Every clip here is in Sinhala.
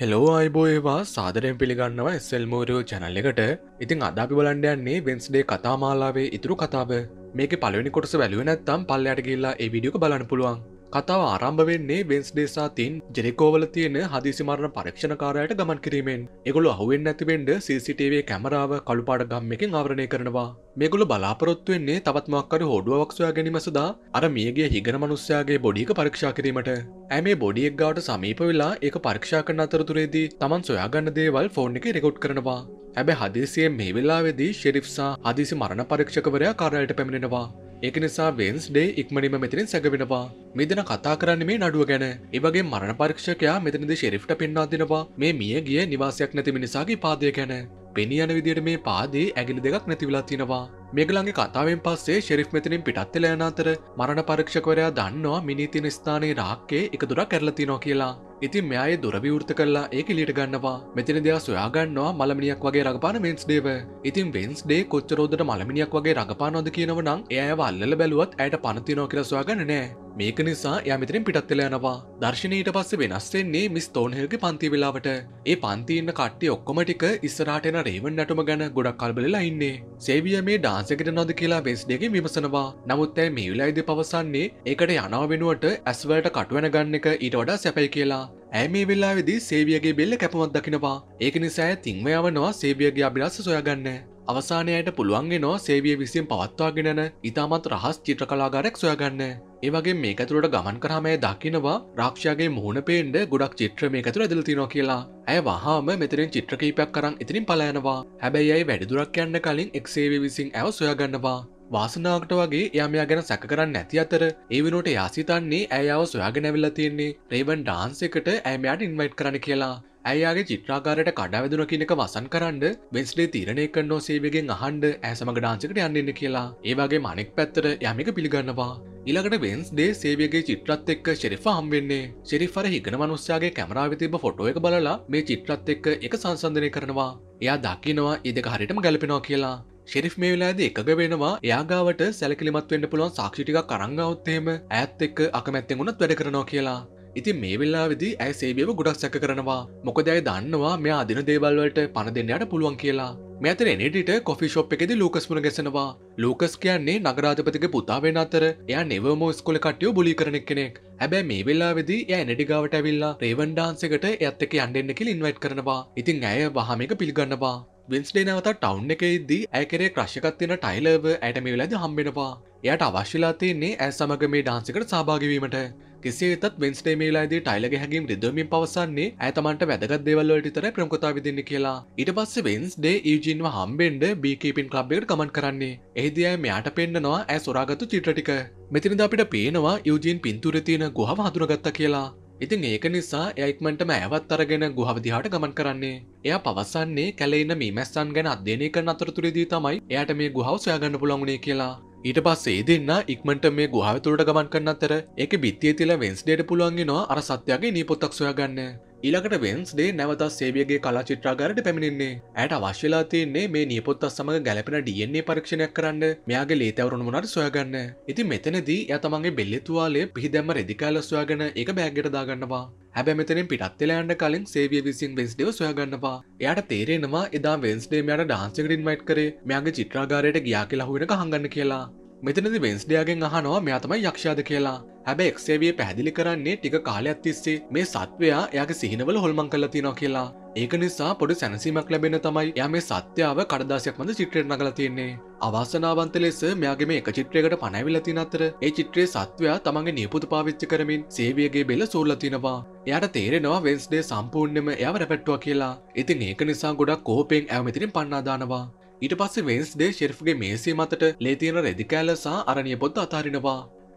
හෙලෝ අයිබෝයවා සාදරයෙන් පිළිගන්නව එස්සෙල් මෝරෝ චැනල් එකට ඉතින් අදාපි බලන්ඩ යන්නේ වෙන්ස්ඩේ කතාමාලාවේ ඉතුරු කතාව මේක පලවෙනි කොටස වැලුව නැත්තම් පල්ලයට ගිල්ලා ඒ විඩියක බලන්න පුළුවන් කතාව ආරම්භ වෙන්නේ වෙන්ස්ඩේ සාතින් ජෙරිකෝවල තියෙන හදිසිමරණ පරක්ෂණකාරයට ගමන් කිරීමෙන් එගොලු අහුවෙන් ඇතිවෙන්ඩ CCTV කැමරාව කළුපාට ගම් එකින් ආවරණය කරනවා මෙගොලු බලාපොරොත්තුවෙන්නේ තවත්මක්කර හෝඩුවක්ෂයා ගැනීම සදා අර මියගේ හිගන මනුස්්‍යයාගේ බොඩික පරක්ෂා කිරීමට ඇමේ බොඩියක් ගාට සමීප වෙලා ඒ පරක්ෂා කරන අතරතුරේදී තමන් සොයාගන්න දේවල් ෆෝන් එක රෙකුට් කරනවා හැබැ හදිසියෙන් මේ වෙලාවෙදී ශෙරිෆ්සා හදිසි මරණ පරක්ෂකවරයා කාරයට පැමිණෙනවා ඒක නිසා වෙන්ස් ඩේ ඉක්මනිම මෙතිරින් සැගවෙනවා මෙදන කතා කරන්න මේ නඩුව ගැන ඒවගේ මරණ පරීක්ෂකයා මෙතනද ශෙරිට් පෙන්වා දෙනවා මේ මිය ගිය නිවාසයක් නැති මිනිසාගේ පාදය ගැන පෙනියන විදියට මේ පාදේ ඇගිලි දෙකක් නැතිවෙලා තිනවා මේගලන්ගේ කතාවෙන් පස්සේ ශෙරිෆ් මෙතනින් පිටත්වෙල යන අතර මරණ පරීක්ෂකවරයා දන්නවා මිනිතින ස්ථානයේ රාක්කේ එක දුරක් කරලතිනෝ කියලා ඉතින් මෙයායේ දුරවිවෘත කරලා ඒක ලිට ගන්නවා මෙතින දෙයා සොයාගන්නවා මළමිනියක් වගේ රගපාන වෙන්ස් ඩේව ඉතින් වෙන්ස් ඩේ කොච්චරෝදට මළමිනියක් වගේ රඟපානොද කියනවනම් එය වල්ල බැලුවත් ඇයට පනතිනෝ කියලා සොයාගන්න නෑ මේක නිසා යමිතරින් පිටත්වෙල යනවා දර්ශනීට පස්ස වෙනස්වෙන්නේ මිස් තෝනහල්ගේ පන්ති වෙලාවට ඒ පන්තින්න කට්ටි ඔක්කොම ටික ඉස්සරටන රේවන් නටම ගැන ගොඩක් කල්බලලා ඉන්නේ සේවිය මේ ඩාන්සකට නොද කියලා වෙස්ඩගේ විමසනවා නමුත් ඇයි මේවිලයිද පවසන්නේ ඒකට යනාව වෙනුවට ඇස්වලට කටුවන ගන්න එක ඊට වඩා සැපයි කියලා ඇ මේ වෙල්ලාවෙදී සේවියගේ බෙල්ල කැපමක් දකිනවා ඒක නිසාය තිංවයාවනවා සේවියගේ අභිරස සොයගන්න අවසානයට පුළුවන්ගේ නෝ සේවිය විසියෙන් පවත්වාගෙනන ඉතාමත් රහස් චිත්‍ර කලාගාරයක් සොයගන්න ඒවගේ මේ ඇතුළට ගමන් කරහමය දකිනවා රක්ෂයාගේ මුහුණ පේන්ඩ ගොඩක් චිත්‍ර මේ ඇතුර ඇදලතිනො කියලා ඇය වහාම මෙතරින් චිත්‍රකීපයක් කරන්න ඉතිරින් පලයනවා හැබැයි වැඩිදුරක් යන්න කලින් එක්සේවි විසින් ඇව සොයගන්නවා වාසනාවට වගේ යාමයා ගැන සැක කරන්න ඇති අතර ඒ වෙනුවට යාසිතන්නේ ඇයාව සොයාගෙනැවිල්ල තියෙන්නේ රේබන් ඩාන්ස එකට ඇමයාට ඉන්වයිට් කරන කියලා ඇයාගේ චිත්‍රාකාරයට කඩාවැදුන කියනක වසන් කරන්න වෙන්ස්ලේ තීරණය කරනෝ සේවගෙන් අහන්ඩ ඇසමඟ ඩාන්සිකට යන්නන්න කියලා ඒවාගේ මනෙක් පැත්තර යමික පිළිගන්නවා ඉළඟට වෙන්ස් දේ සේවියගේ චිත්‍රත් එක්ක ශෙරිෆ හම්වෙන්නේ ශෙරිෆර හිගන මනුස්්‍යයාගේ කැමරාවිතිබ ෆොටෝ එක බලලා මේ චිත්‍රත් එක්ක එක සංසන්ධනය කරනවා එයා දකිනවා ඉදක හරිටම ගැලපෙනවා කියලා ශෙරිෆ් මේ වෙලාද එකග වෙනවා යාගාවට සැලකිලිමත්වෙන්න්න පුළුවන් සාක්ෂිටික කරංගවත්තේම ඇත් එක්ක අකමැත්තෙන් වුණත් වැඩ කරනවා කියලා. ඉතින් මේ වෙල්ලා විදි ඇ සේබියව ගොඩක් සැක කරනවා මොකදයි දන්නවා මෙයා අදින දේවල්වලට පණ දෙන්නට පුළුවන් කියලා. මෙතන එනටට කොෆි ශොප් එකෙද ලූකස් මුණ ගැසෙනවා ලූකස් කියන්නේ නගරාධපතික පුතාවෙන අතර එය නිවමෝ ස්කොල කටයෝ බොලි කරන කෙනෙක් හැබැ මේ වෙල්ලා වෙදි ය නඩිගාවට ඇවිල්ලා රේවන්ඩාන්සකට ඇත්තක අන්ඩෙන්න්නකිල ඉන්වයිට් කරනවා ඉතින් ඇය වහමක පිල්ගන්නවා වින්ස්ඩේ නැවත ටවන්් එකයිදී ඇකරේ ක්‍රශ්කත්තින ටයිලව ඇයට මේ වෙලද හම්බෙනවා එයට අවශ්‍යලා තියන්නේ ඇ සමග මේ ඩාන්සිකට සභාගවීමට කිසිේතත් වෙන්ස්ටේ මේලාදී ටයිලග හැගේම් රිදමින් පවසන්නේ ඇතමට වැදගත් දෙවල්ලට තර ප්‍රමුකතා විදින්න කියලා ඉට පස්ස වෙන්ස් ඩේ ඒජීන්ව හම්බෙන්ඩ බිකපින් ලබ්බෙට කමන් කරන්නේ එහිදයි මෙයාට පෙන්න්නනවා ඇ සොරාගතු චිට්‍රටික මෙතිනිද අපිට පේනවා යුජීන් පින්තුරතියන ගොහ හදුරගත්ත කියලා ඉතින් ඒක නිසා එයික්මටම ඇවත් අරගෙන ගුහවිදිහාට ගමන් කරන්නේ එය පවසන්නේ කැලෙන්න මේ මැස්සන් ගැන අධ්‍යනය කරන අතරතුරේදී තමයි එයට මේ ගුහව සොයාගන්න පුළොගුණේ කියලා ඊට පස්සේ දෙන්න ඉක්මට මේ ගුහවතුරට ගමන් කරන්න අතර එක බිත්තිය තිල වෙන්ස්ඩේට පුළුවන්ගෙනවා අර සත්‍යයාගේ නීපොත්තක් සොයාගන්න ඊළකට වෙන්ස්ඩේ නැවත සේවියගේ කලා චිත්‍රාගරට පැමිණෙන්නේ ඇයට අවශ්‍යලා තියන්නේ මේ නියපොත්තත් සමඟ ගැලපෙන ඩියන්නේ පරීක්ෂණයක් කරන්න මෙයාගේ ලේතවරුණ වුණට සොයගන්න ඉති මෙතනදී ඇතමගේ බෙල්ලෙතුවාලේ පිහිදැම්ම රෙදිකාල සොයාගෙන එක බෑග්ගට දාගන්නවා හැබැමතනින් පිටත්වෙලාන්න කලින් සේවිය විසින් වෙස්ඩව සොයගන්නවා එයට තේරෙනවා එදා වෙන්ස්ඩේමයට ඩාන්සිකරින් මයිට් කරේ මෙයාගේ චිත්‍රාගාරයට ගියා කියලා හුවෙන හඟන්න කියලා මෙතනදි වෙන්ස්ඩයාගෙන් අහනවා මෙයාතමයි යක්ෂාද කියලා හැබැ එක්සේවිය පැහදිලි කරන්නේ ටික කාලයක් තිස්සේ මේ සත්වයා එයාගේ සිහිනවල හොල්මං කල තිනවා කියලා ඒක නිසා පොඩි සැනසීමක් ලැබෙන තමයි යා මේ සත්‍යාව කඩදාසයක් මඳ චිත්‍රයට නගල තියෙන්නේ අවාසනාවන්ත ලෙස මෙයාගේ මේ එක චිත්‍රයකට පනැවිල තින අතර ඒ චිත්‍රයේ සත්වයා තමන්ගේ නියපුතු පාවිච්චි කරමින් සේවියගේ බෙල සූල්ල තිනවා එයට තේරෙනවා වෙන්ස්ඩේ සම්පූර්ණයම එයාව රැපැට්ටුව කියලා ඉතින් ඒක නිසා ගොඩක් කෝපෙන් ඇවමතිරින් පන්නාදානවා ඊට පස්සේ වෙන්ස්ඩේ ශෙරිෆ්ගේ මේසේ මතට ලේතියන රෙදිකෑල්ල සහ අරණිය පොත් අතාරිනවා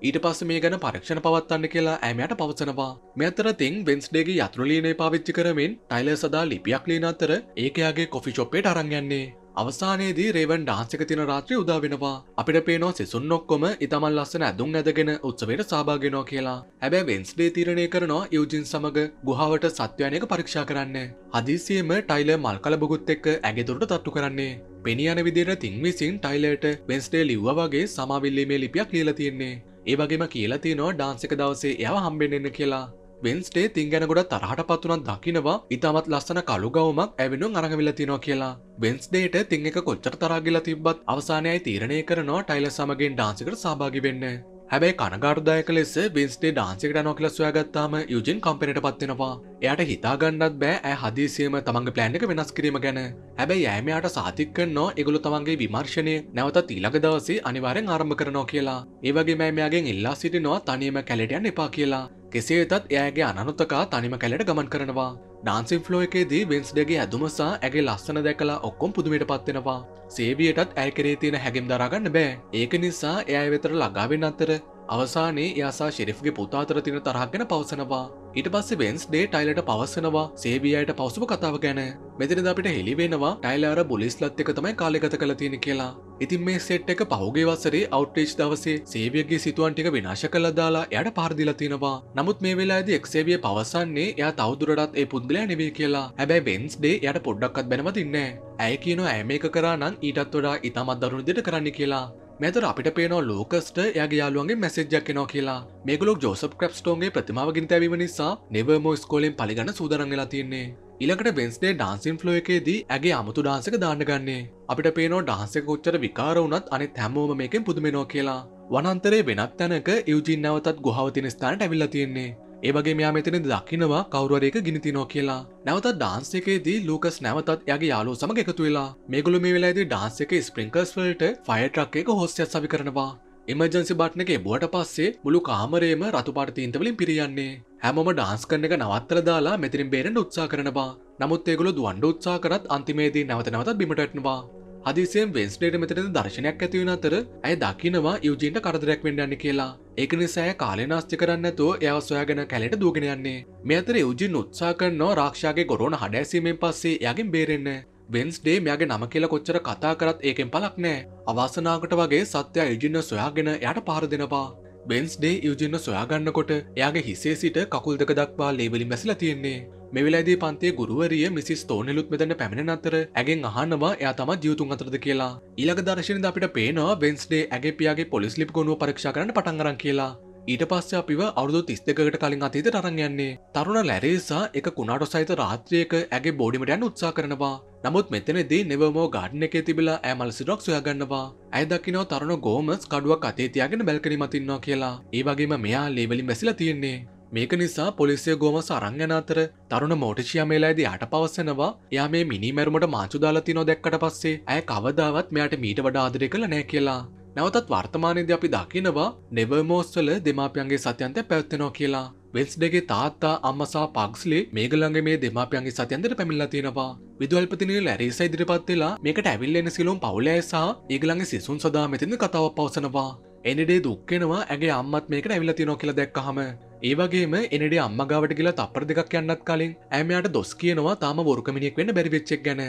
ඊට පස්ස මේ ගැන පරක්ෂණ පවත්වන්න කියලා ඇමයට පවසනවා මෙතර තිං වෙන්ස්ඩේගේ යතුරලීනේ පාවිච්චි කරමින් ටයිල සදා ලිපියක් ලීන අතර ඒකයාගේ කොෆි චොප්පේට අරංගන්නේ අවසානයේදී රේවන් ඩාන්සක තින රාත්‍රය උදාවෙනවා අපිට පේනෝ සිසුන් ඔක්කොම ඉතමල් ලස්සන ඇදුම් ඇදගෙන උත්සවයට සභාගෙනෝ කියලා හැබැ වෙන්ස්ඩේ තීරණය කරනවා යුජින් සමඟ ගුහාවට සත්‍යයනයක පරීක්ෂා කරන්න හදිසියම ටයිල මල් කලබගුත් එක්ක ඇගෙතුරට තත්තු කරන්නේ පෙනියන විදිර තින් විසින් ටයිලට වෙන්ස්ටේ ලිව්ව වගේ සමවිල්ලීමේ ලිපියක් ලියල තියෙන්නේ ඒවගේම කියලා තියෙනවා ඩාන්සක දවසේ යව හම්බෙන්න්න කියලා වෙන්ස්ටේ තින් ගැන ගොඩ තරහට පත්තුනක් දකිනවා ඉතාමත් ලස්සන කළුගවමක් ඇවිනුම් අරගවිල තිනවා කියලා වෙන්ස්ඩේට තිං එක කොච්චර තරාගිලා තිබ්බත් අවසානයයි තීරණය කරනවා ටයිල සමගෙන් ඩාන්සිකට සභාගි වෙන්න හැබැයි කනගාර්දායක ලෙස බින්ස්ටේ ඩාන්සිකට නොකල සොයාගත්තාම යුජන් කම්පනට පත්වෙනවා එයට හිතාගන්නත් බෑ ඇ හදිසියම තමන්ගේ ප්ලෑන්් එක වෙනස් කිරීම ගැන හැබැයි යෑමයාට සාතික්කන්නෝ එගුළු තමන්ගේ විමර්ශණය නැවතත් ඊළඟ දවසේ අනිවාරෙන් ආරම්භ කරනෝ කියලා ඒවගේ මෑමයාගෙන් ඉල්ලා සිටිනවා තනියම කැලටියන් එපා කියලා කෙසේ වෙතත් එයාගේ අනනුත්තකා තනිම කැලට ගමන් කරනවා. ඩාන්සිම් ෆ්ලෝ එකේදී වෙන්ස්ඩගේ ඇදුමසා ඇගේ ලස්සන දැකලා ඔක්කොම් පුදුමට පත්වෙනවා. සේවියටත් ඇයකරේ තියෙන හැගෙම් දරාගන්න බෑ ඒක නිසා එය වෙතර ලගාවෙන් අත්තර අවසානයේ යාසා ශෙරිෆ්ගේ පුතාතර තින තරහක්ගෙන පවසනවා ඊට පස්සේ වෙන්ස් ඩේ ටයිලට පවසනවා සේවියයට පවසුම කතාව ගැන මෙතනද අපිට හෙළිවෙනවා ටයිලාර බුලිස්ලත් එක තමයි කාලෙගත කළ තියෙන කියලා ඉතින් මේ සෙට් එක පහුගේ වසරේ අවට්‍රේච් දවසේ සේවියගේ සිතුවන් ටික විනාශ කළා දාලා එයට පහරදිලා තිනවා නමුත් මේ වෙලාවේදී එක්සේවිය පවසන්නේ එයා තවදුරටත් ඒ පුද්ගලයා නෙවෙයි කියලා හැබැයි වෙන්ස් ඩේ එයාට පොඩ්ඩක්වත් බැනවදින්නේ නැහැ ඇය කියනවා ඇය මේක කරා නම් ඊටත් වඩා ඉතාමත් දරුණු දෙයක් කරන්න කියලා මෙතර අපිට පේනෝ ලෝකස්ට යගේ යාලුවන්ගේ මැසෙජ්ජක් එනවා කියලා මේගලොක් ජෝසප් ක්‍රප්ස්ටෝන්ගේ ප්‍රතිමාවගින් තැවීම නිසා නෙවර්මෝ ස්කෝලෙන් පලිගන්න සූදරන්ගලා තියන්නේ ඉලකට බෙන්ස්නේ ඩාන්සින් ෆ්ලෝ එකේදී ඇගේ අමුතු ඩාන්සක දාන්නගන්නේ අපිට පේනෝ ඩහන්සක උච්චර විකාර වුණත් අනි හැමෝම මේකෙන් පුදුමෙනෝ කියලා වනන්තරේ වෙනත් තැනක යුජින් නවතත් ගොහවතින ස්ථානට ඇවිල්ල තියෙන්නේ ඒවගේ මෙයා මෙතන දකිනවා කවරුවරයක ගිනිතිනෝ කියලා නැවත ඩාන්සකේදී ලූකස් නැවතත් යගේ යාලු සමඟ එකතු වෙලා මේගොලු මේ වෙලාදී ඩාන්සක ස්ප්‍රිංකස් වලට ෆයටරක්කයක හොස්සයක් සවි කරනවා එමජන්සි බට්න එක බොට පස්සේ මුළු කාමරේම රතුපාට තීන්තවලින් පිරියන්නේ හැමම ඩාන්ස් කරන එක නවත්තර දාලා මෙතිරින් බේරෙන් උත්සා කරනවා නමුත් ඒගොලු දුවන්ඩ උත්සා කරත් අන්තිමේදී නැවත නැවතත් බිමටටනවා හදිසියෙන් වෙන්ස්ඩේට මෙතන දර්ශනයක් ඇතිවෙන අතර ඇය දකිනවා යුජීන්ට කරදරයක් වෙන්ඩන්න කියලා ඒක නිසාය කාලය නාස්ති කරන්න තෝ එයා සොයාගෙන කැලට දූගෙන යන්නේ මේ අතර යුජින් උත්සා කරනවා රාක්ෂාගේ ගොරෝන හඩැසීමෙන් පස්සේ යගින් බේරෙන්න වෙන්ස්ඩේ මෙයාගේ නම කියලා කොච්චර කතා කරත් ඒකෙන් පලක් නෑ අවාසනාකට වගේ සත්‍යයා යුජින්න සොයාගෙන යට පාර දෙනවා බෙන්ස්ඩේ යුජින්න සොයාගන්නකොට එයාගේ හිසේ සිට කකුල් දෙක දක්වා ලේබලින් බැසල තියෙන්නේ මෙවිලාද පන්තේ ගුරුවරිය මිසි ස්තෝනලුත් මෙදන්න පැමිණ අතර ඇගෙන් අහන්නවා එයා තම ජියතුන් අතරද කියලා ඊළඟ දර්ශනද අපිට පේනවා වෙන්ස්ඩේ ඇගේ පියාගේ පොලිස් ලිප් ගොුණුව පරක්ෂ කරන පටන්ගරන් කියලා ඊට පස්ස අපිව අවුදු තිස් දෙකට කලින් අතීත තරන්යන්නේ තරුණ ලැරේසා එක කුණාට සහිත රාත්‍රියක ඇගේ බෝඩිමට යන් උත්සා කරනවා නමුත් මෙතනදී නිවමෝ ගාඩන එක තිබිලා ඇමල්සිඩොක් සොයාගන්නවා ඇදකිනෝ තරුණ ගෝමස් කඩුවක් අතේතියාගෙන බැල්කරීමතින්නවා කියලා ඒ වගේම මෙයා ලේවලින් වැසිලා තියෙන්නේ මේක නිසා පොලිසිය ගෝමස අරංගන අතර තරුණ මෝටිචිය මේලායිද යට පවස්සනවා යා මේ මිනිමැරුමට මාචුදාලති නොදැක්කට පස්සේ ඇය කවදාවත් මෙයට මීට වඩා ආදරය කළ නෑ කියලා. නැවතත් වර්තමානයේද අපි දකිනවා නෙවර්මෝස්වල දෙමාපියන්ගේ සත්‍යන්තය පැවත්වෙනෝ කියලා. වෙස්ඩගේ තාත්තා අම්මසා පක්ස්ලේ මේගලඟ මේ දෙමාපියන්ගේ සතයන්දර පැමිල්ලා තියෙනවා විදුවල්පතින ලැරිස ඉදිරිපත්වෙලා මේකට ඇවිල්ලෙන සිලුම් පවුලෑසා ඒගළඟ සිසුන් සදා මෙතිද කතාව පවසනවා එනිඩේ දුක්කෙනවා ඇගේ අම්මත් මේකට ඇවිල තිනෝ කියල දැක්කහම ඒවගේම එනට අම්මගාවට කියලා තපර දෙකක් යන්නත් කලින් ඇමයාට දොස් කියනවා තාම ොරකමිනිෙක් වෙන බැරිවෙච්චක් ගැන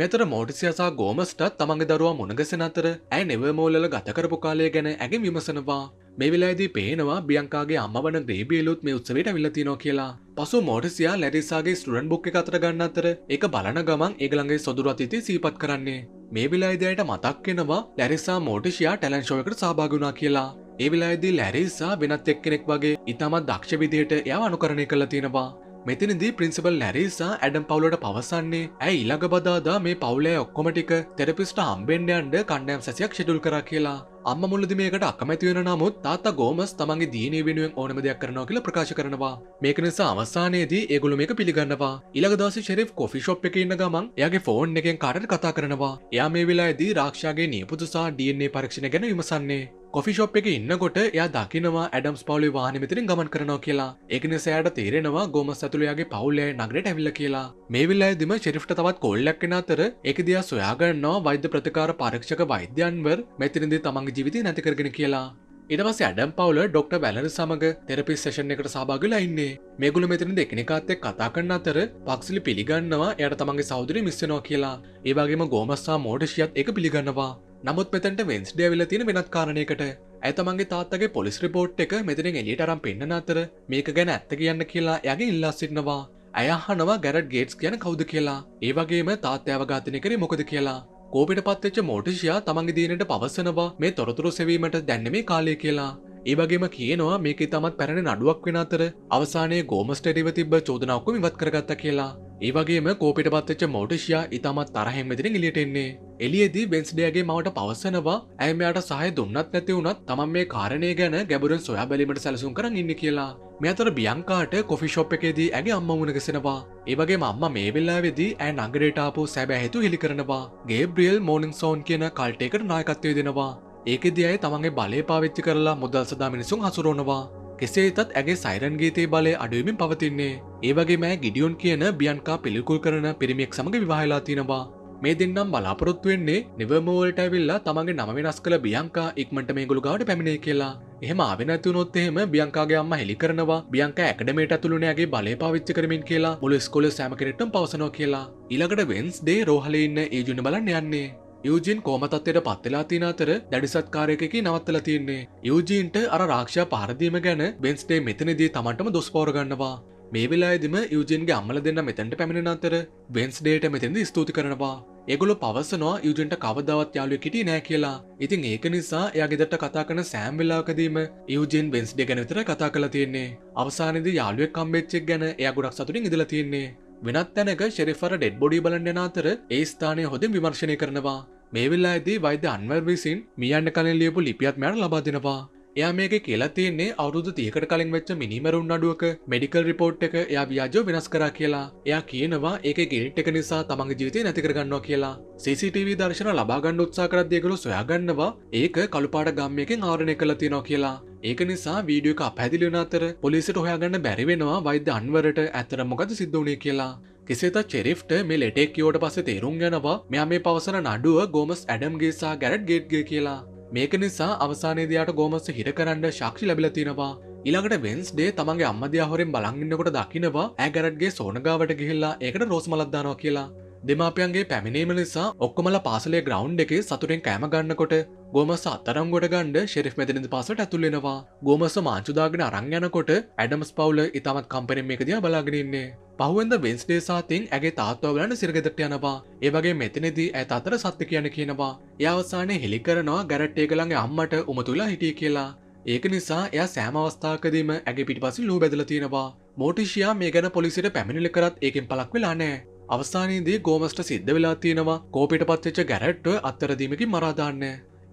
මෙතර මෝටිසියාසා ගෝමස්ටත් තමඟ දරවා මුණගසෙන අතර ඇ නෙවමෝල්ල ගතකරපු කාලය ගැන ඇගේ විමසනවා මෙවිලායිදී පේනවා බියංකාගේ අම්මවන දේබියලුත් මේ උත්සවට විලතිනෝ කියලා පසු මෝටිසියා ලැරිසාගේ ස්ටරන් බුක්ක කතර ගන්න අතර එක බලන ගමන් ඒගළඟගේ සොදුරතිති සීපත් කරන්නේ මේ විලායිදයට මතක්කෙනවා ලැරිසා මෝටිෂයා ටැලන්ශෝයකට සභාගුණා කියලා ඒ වෙලාදී ලැරිසා වෙනත් එක්කෙනෙක් වගේ ඉතාමත් දක්ෂවිදියට යව අනුකරණය කළ තියෙනවා මෙතිනදී ප්‍රින්සිපල් ලැරිසා ඇඩම් පවුලට පවසන්නේ ඇයි ඉළඟ බදාදා මේ පවුලේ ඔක්කොමටික තෙරපිස්ට හම්බෙන්ඩයන්ඩ කණ්ඩයම් සැසියක් ෂෙඩුල් කර කියලා අම්ම මුලද මේකට අකමැතිවෙන නමුත් තාත්තා ගෝමස් තමන්ගේ දීනය වෙනුවෙන් ඕනම දෙයක් කරනවා කියලා ප්‍රකාශ කරනවා මේක නිසා අවසානයේදී ඒගොලු මේක පිළිගන්නවා ඉළඟ දවසේ ෂෙරිෆ් කොෆි ෂොප් එක ඉන්න ගමන් එයාගේ ෆෝන් එකෙන් කාටට කතා කරනවා එයා මේ වෙලාවේදී රාක්ෂාගේ නියපොතු සහ ඩීඑන්ඒ පරීක්ෂණ ගැන විමසන්නේ කොෆිෂෝප් එක ඉන්නකොට එයා දකිනවා ඇඩම්ස් පවලි වාහනමිතිරින් ගමන් කරනවා කියලා එකන සෑට තේරෙනවා ගොම සතුළයාගේ පවුලේ නගරට ඇවිල්ල කියලා මේවිල්ලා දිම චිරිට් තවත් කොල්ලක්ෙන අතර එක දයා සොයාගන්නවා වෛද්‍ය ප්‍රතිකාර පරක්ෂක වෛද්‍යන්වර් මෙතිරදි තමන්ගේ ජීවිත නැතිකරගෙන කියලා ඉටවස ඇඩම් පවල ඩොක්ට වැලර සමඟ තෙරපි සේෂන් එකට සභාගල ඉන්නේ මේගුල මෙතන දෙකනෙකාත්තේ කතා කරන්න අතර පක්සිලි පිළිගන්නවා යට තමන්ගේ සෞදුරි මිස්සනෝ කියලා ඒවාගේම ගෝමස්සා මෝඩෂියත් එක පිළිගන්නවා නමුත් මෙතැට වෙන්ස් ඩේවිල තියෙන වෙනත් කාරණයකට ඇතමගේ තාත්තගේ පොලිස් රිපෝට් එක මෙතන එලියට අරම් පෙන්න්න අතර මේක ගැන ඇත්ත කියන්න කියලා යගේ ඉල්ලා සිටනවා ඇයහනවා ගැරට් ගේට්ස් කියන කවුද කියලා ඒවගේම තාත්්‍යාවඝාතනය කරේ මොකද කියලා කෝපිට පත්වෙච්ච මෝටිෂයා තමන්ගේ දීනට පවස්සනවා මේ තොරතුරු සෙවීමට දැන්න මේ කාලය කියලා. ඒවගේම කියනවා මේක තමත් පැරණ නඩුවක් වෙන අතර අවසානයේ ගෝමස්ටඩිව තිබ චෝදනාවක්කම ඉවත් කරගත්ත කියලා ඒවගේම කෝපිට පත්වෙච්ච මෝටිෂයා ඉතාමත් තරහෙන් මෙතින ඉලියට එන්නේ එලියදී බෙන්ස්ඩියගේ මවට පවස්සනවා ඇමයාට සහය දුන්නත් නැති වුණත් තමන් මේ කාරණය ගැන ගැබරෙන් සොයා බැලීමට සැලසුම් කරන්න ඉන්න කියලා මෙතර බියංකාට කොෆිශොප් එකේදී ඇගේ අම්ම වුණගෙසෙනවා ඒවගේ මම්ම මේ වෙල්ලාවෙදී ඇ නගරටාපු සැබැහැතු හෙළි කරනවා ගේබ්‍රියල් මෝනිින් සෝන් කියන කල්ටේකට නායකත්වය දෙෙනවා ඒකෙදි අයි තමන්ගේ බලය පාවිච්චි කරලා මුදල් සදා මිනිසුන් හසුරෝනවා කෙසේ තත් ඇගේ සයිරන් ගීතේ බලය අඩුවමින් පවතින්නේ ඒවගේම ගිඩියුන් කියන බියන්කා පිළිකුල් කරන පිරිමියෙක් සමඟ විවාහලා තියෙනවා මේ දෙන්නම් බලාපොරොත්තු වෙන්නේ නිවමෝල්ට ඇවිල්ලා තමගේ නම වෙනස් කළ බියංකා ඉක්මට මේ ගුළු ගාඩ පැමිණේ කියලා එහම අවෙනැතිවනොත් එහෙම බියංකාගේ අම්ම හෙළි කරනවා බියංක ඇකඩමේට ඇතුළුනෑගේ බලය පාවිච්චි කරමින් කියලා මුළු ස්කොල සෑම කෙනෙට්ටම් පවසනෝ කියලා ඉලකට වෙන්ස් දේ රෝහලඉන්න ඒ ජුන බලන්න යන්නේ යජීන් කෝමතත්වයට පත්වෙලා තින අතර දැඩිසත්කාරයකකි නවත්තල තියන්නේ යජීන්ට අර රාක්ෂා පහරදීම ගැන බෙන්ස්ටේ මෙතනදී තමටම දුස්පෝරගන්නවා මේ වෙලාදිම යජන්ගේ අම්මල දෙන්න මෙතැන්ට පැමිණෙන අතර වෙන්ස්ඩේට මෙතෙද ස්තුති කරනවා ඒගොලු පවසනවා යජන්ට කවදවත් යාලු කිටි නෑ කියලා ඉතින් ඒක නිසා යගෙදට කතා කන සෑම්වෙලාකදීම යජන් වෙන්ස්ඩේ ගැනතර කතා කළ තියෙන්නේ අවසානද යාලුවක් කම්බෙච්චෙක් ගැන එයගොඩක් සතුරින් ඉදල තියෙන්නේ වෙනත් තැනක ශෙරිෆර ඩෙඩ් බොඩි බලන්ඩෙන අතර ඒ ස්ථානය හොඳින් විමර්ශණය කරනවා මේ වෙල්ලා ඇදී වෛද්‍ය අන්වර් විසින් මියන්න කලින් ලියපු ලිපියත් මැන ලබාදෙනවා එයා මේක කියලා තියන්නේ අවුරුදු තියකට කලින් වෙච්ච මිනිමරුන් අඩුවක මෙඩිකල් රිපෝට් එක එයා ව්‍යාජෝ වෙනස් කරා කියලා එයා කියනවා ඒක ගෙල්ට් එක නිසා තමන්ගේ ජීවිතය නැතිකරගන්නවා කියලා CCTV දර්ශන ලබාගන්න උත්සා කරද්දයගලු සොයාගන්නවා ඒක කළුපාට ගම්මයකින් ආරණය කළ තියෙනවා කියලා ඒක නිසා වීඩියෝ එක පැදිලිෙන අතර පොලිසිට හොයාගන්න බැරිවෙනවා වෛද්‍ය අන්වරට ඇතර මොකද සිද්ධ වුණේ කියලා කිසිත චෙරිෆ්ට මේ ලෙටෙක්කිවට පස තේරුම් යනවා මෙයා මේ පවසන නඩුව ගෝමස් ඇඩම්ගේසා ගැඩ් ගේට්ගේ කියලා මේක නිසා අවසානේදයාට ගෝමස්ස හිට කරන්න ශක්ෂි ලැබිල තියෙනවා ඉළඟට වෙන්ස්ඩේ තමන්ගේ අම්මදයාහොරෙන් බලංගන්නකොට දකිනවා ඇගරට්ගේ සෝනගාවට ගිහිල්ලා ඒකට රෝස්මලද්දානවා කියලා දෙමාපියන්ගේ පැමිණීම නිසා ඔක්කොමල පාසලේ ග්‍රවන්් එකේ සතුරෙන් කෑම ගන්නකොට ගෝමස අතරම් ගොඩ ගණ්ඩ ශෙරිෆ් මැතිනිඳ පසට ඇතුළෙනවා ගෝමස මාංචුදාගෙන අරංයනකොට ඇඩම්ස් පවුල ඉතාමත් කම්පනම එකදිය බලාගෙනන්නේ පහුවෙන්ද වෙන්ස්ඩේ සාතින් ඇගේ තාත්වගලන්න සිරගෙදට යනවා ඒවගේ මෙතනෙදී ඇත අතර සත්‍ය කියන කියනවා යවසානය හෙළි කරනවා ගැරට්ටේ කළන්ගේ අම්මට උමතුලා හිටිය කියලා ඒක නිසා එය සෑම අවස්ථාකදීම ඇගේ පිටිපසි ලූ බැදල තියෙනවා මෝටිෂයා මේ ගැන පොලිසිට පැමිණිලි කරත් ඒකෙන් පලක් වෙලානෑ අවස්ථානයේදී ගෝමස්ට සිද්ධ වෙලා තියෙනවා කෝපිට පත්වෙච්ච ගැරට්ට අත්තරදීමකි මරාදාන්න.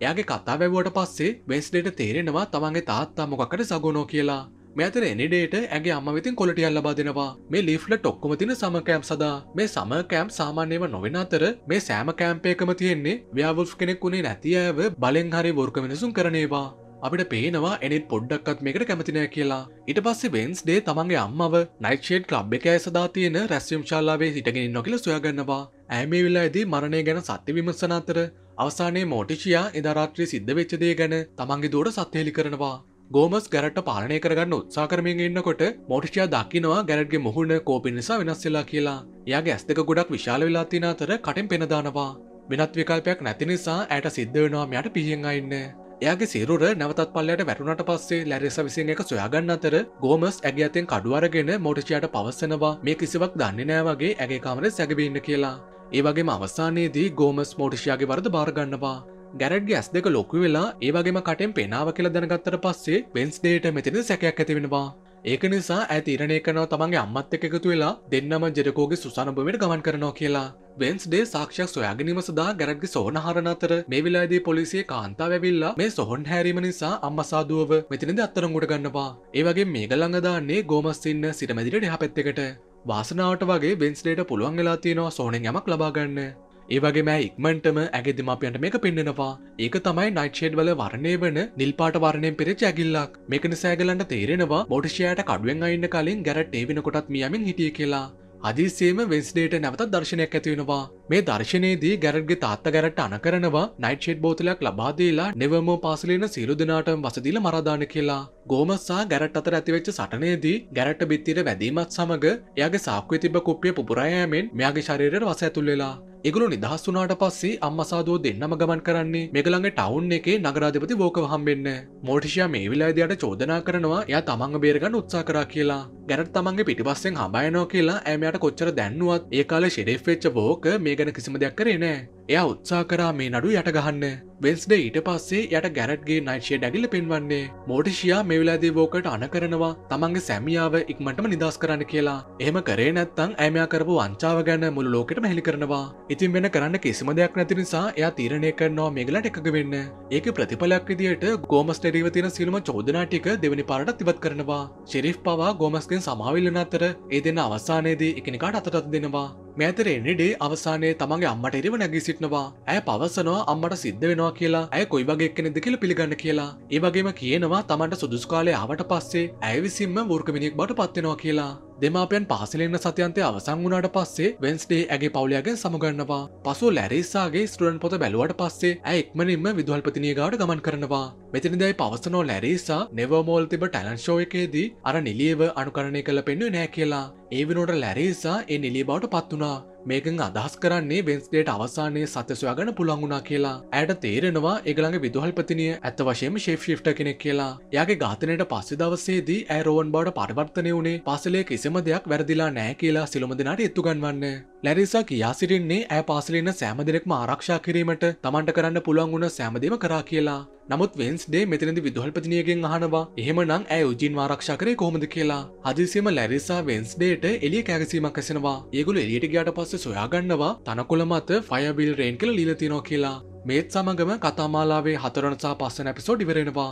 එයාගේ කතා වැැවුවට පස්සේ වෙන්ස්ඩේට තේරෙනවා තමන්ගේ තාත්තා මොකකට සගුණෝ කියලා මෙතර එනිඩේට ඇගේ අම්ම විතින් කොලටියල් ලබාදෙනවා මේ ලිෆ්ල ටොක්කොම තින සමකෑම් සදා මේ සමකෑම් සාමාන්‍යව නොවෙන අතර මේ සෑම කෑම්පේකම තියෙන්නේ ව්‍යවුල් කෙනෙක් වුණේ නැතිඇව බලෙන් හරි බොර්කමිනිසුම් කරනවා අපිට පේනවා එනිත් පොඩ්ඩක්ත් මේකට කැමතිනය කියලා ඉට පස්සේ වෙන්ස් ඩේ තමන්ගේ අම්මව නයිට්ෂේඩ් ලබ් එක ඇසදා තියෙන රැස්යම් ශල්ලාවේ සිටගෙන නොකල සොයගන්නවා ඇමේ විල්ලා ඇදී මරණය ගැන සත්‍ය විමසන අතර අවසානයේ මෝටිෂයා එදරාත්‍රී සිද්ධ වෙච්චදේ ගැන තමන්ගේ දෝට සත්‍යහෙලි කරනවා ගෝමස් ගැරට පාලනය කරගන්න උත්සා කරමින් ඉන්නකොට මෝටිෂයා දකිනවා ගැරට්ගේ මුහුණ කෝපි නිසා වෙනස්සෙලා කියලා යාගේ ඇස්තක ගොඩක් විශාල වෙලාතින අතර කටින් පෙනදානවා වෙනත් විකල්පයක් නැති නිසා ඇයට සිද්ධ වෙනවා මෙයට පිහිෙන් අඉන්න එයාගේ සිරුර නැවතත් පල්ලයට වැටුණට පස්සේ ලැරිස විසින් එක සොයාගන්න අතර ගෝමස් ඇගේ ඇතෙන් කඩුවරගෙන මෝටචයට පවස්සනවා මේ කිසිවක් දන්නේ නෑවගේ ඇගේ කාමර සැගබින්න කියලා. ඒවගේම අවසානයේදී ගෝමස් මෝටිෂයාගේ වරද බාරගන්නවා. ගැරට්ගේ ඇස් දෙක ලොකු වෙලා ඒවගේම කටෙන් පෙනාව කියලා දැනගත්තට පස්සේ වෙන්ස්ඩේට මෙතින සැකයක් ඇතිවෙනවා. ඒක නිසා ඇති ඉරණය කනව තමන්ගේ අම්මත් එක එකතු වෙලා දෙන්නම ජෙරකෝගේ සුසනභමයට ගමන් කරනවා කියලා වෙන්ස්ඩේ සාක්ෂයක් සොයාගනීම සදා ගැරක්ග සෝනහරණ අතර මේ විලාදී පොලිසිය කාන්තාව ඇවිල්ලා මේ සොහොන් හැරීම නිසා අම්මසාදුවව මෙතිනද අත්තරංගුට ගන්නවා ඒවගේ මේගල්ලඟදාන්නේ ගෝමස්සින්න සිරමැදිට ඩහපැත්තකට වාසනාවට වගේ වෙන්ස්ඩේට පුළුවන් වෙලා තියෙනවා සෝනෙන් යමක් ලබාගන්න ඒවගේ මෑ ඉක්මටම ඇගේ දෙමාපියන්ට මේක පෙන්නෙනවා ඒක තමයි නයිට්ෂේඩ් වල වරණය වන නිල්පාට වරණයෙන් පෙරච ඇගිල්ලක් මේකන සෑගලන්ට තේරෙනවා බොටිෂයට කඩුවෙන් අයින්න කලින් ගැට ඒවෙනකොටත් මියමින් හිටිය කියලා අදිසියම වෙස්ඩේට නැවත දර්ශනයක් ඇතිවෙනවා මේ දර්ශනයේදී ගැරට්ගේ තාත්ත ගැරට අන කරනවා නයිට්ෂේට් බෝතලයක් ලබාදීලා නෙවම පාසලන සිරුදනාට වසදිල මරදාන කියලා ගෝමස්සා ගැරට් අතර ඇතිවෙච්ච සටනේදී ගැරට බිත්තිර වැදීමත් සමඟ එයාගේ සාක්්‍ය තිබ කුප්ිය පුරායෑමෙන් මෙයාගේ ශරීරයට වස ඇතුල්ලෙලා ඉගුලු නිදහස් වුනාට පස්සේ අම්මසාදෝ දෙන්නම ගමන් කරන්නේ මෙගළඟ ටවුන් එකේ නගරාධපති වෝකව හම්බෙන්න මෝටිෂයා මේ විලාදයට චෝදනා කරනවා එය තමන්ග බේරගන්න උත්සා කරා කියලා ගැනත් තමන්ගේ පිටිපස්සෙන් හබයනෝ කියලා ඇමයට කොච්චර දැන්නුවත් ඒ කාල ශෙඩෙෆ් වෙච්ච වෝක මේ ගැන කිසිම දෙයක් කරේ නෑ එය උත්සා කරා මේ නඩු යටගහන්න වෙස්ඩ ඊට පස්සේ යට ගැරට්ගේ නයිශය ඩැගිල පෙන්වන්නේ මෝටිෂයා මේ වෙලාදී වෝකට අන කරනවා තමන්ගේ සැමියාව ඉක්මටම නිදස් කරන්න කියලා එහම කරේ නැත්තං ඇමයා කරපු වංචාව ගැන මුළු ලෝකටම හෙළි කරනවා ඉතින් වෙන කරන්න කිසිම දෙයක් නැති නිසා එයා තීරණය කරනවා මේගලට එකක වෙන්න ඒක ප්‍රතිඵලයක් විදියට ගෝමස්ටරීව තියෙන සිල්ම චෝදනාටික දෙවනි පාරට තිබත් කරනවා ශෙරිෆ් පවා ගෝමස්ගෙන් සමාවිල්ලන අතර ඒ දෙන්න අවසානයේදී එකනිකාට අතටත් දෙනවා මෙතර එනිඩේ අවසානයේ තමගේ අම්මට එරිව නැගී සිටනවා ඇය පවසනවා අම්මට සිද්ධ වෙනවා කියලා ඇය කොයි වගේ කෙනෙද කියල පිළිගන්න කියලා ඒවගේම කියනවා තමන්ට සුදුස්කාලය ආවට පස්සේ ඇවිසිම්ම වෘර්කමිනික් බට පත්වෙනවා කියලා දෙමාපයන් පහසලෙන්න සතියන්තය අවසං වුණට පස්සේ වෙන්ස්ඩේ ඇගේ පවුලයාගෙන් සමුගන්නවා පසු ලැරිස්සාගේ ස්ටුවන් පොත බැලුවට පස්සේ ඇයික්මනින්ම විදුහල්පතිනියගාට ගමන් කරනවා මෙතනිදයි පවසනෝ ලැරිසා නෙවමෝල් තිබ ටැලන්ශෝ එකේදී අර නිලියව අනුකරණය කළ පෙන්ව නෑ කියලා ඒ වෙනුවට ලැරිසා එ නිලිය බවට පත් වනා මේකෙන් අදහස් කරන්නේ වෙන්ස්ඩේට අවසානයේ සතසොයාගන්න පුළංගුණා කියලා ඇයට තේරෙනවා ඒගළඟ විදුහල්පතිනිය ඇත වශයෙන් ශේප් ිෆ්ට කෙනෙක් කියලා යාගේ ඝාතනයට පස්සෙ දවසේදී ඇරෝවන් බවට පරිවර්තනය වුණේ පසලේ කිසිම දෙයක් වැරදිලා නෑ කියලා සිලොමදිනාට එත්තුගන්වන්න ලැරිසා කියා සිටින්නේ ඇ පාසලින්න සෑමදෙනෙක්ම ආරක්ෂා කිරීමට තමන්ට කරන්න පුළුවන් වුණ සෑමදීම කරා කියලා. නමුත් වෙන්ස්ඩේ මෙතනදි විදුහල්පතිනියගෙන් අහනවා එහෙමනං ඇ උජීන් ආරක්ෂා කරේ කොහොමද කියලා. හදිසිම ලැරිසා වෙන්ස්ඩේට එලිය කෑගසීමක් ඇසෙනවා ඒගුල එලියට ගයාට පස්ස සොයාගන්නවා තනකොළ මත ෆයබිල් රේන් කල ලීලතිනෝ කියලා. මේත් සමගම කතාමාලාවේ හතරනසා පස්සන පිසෝඩිවරෙනවා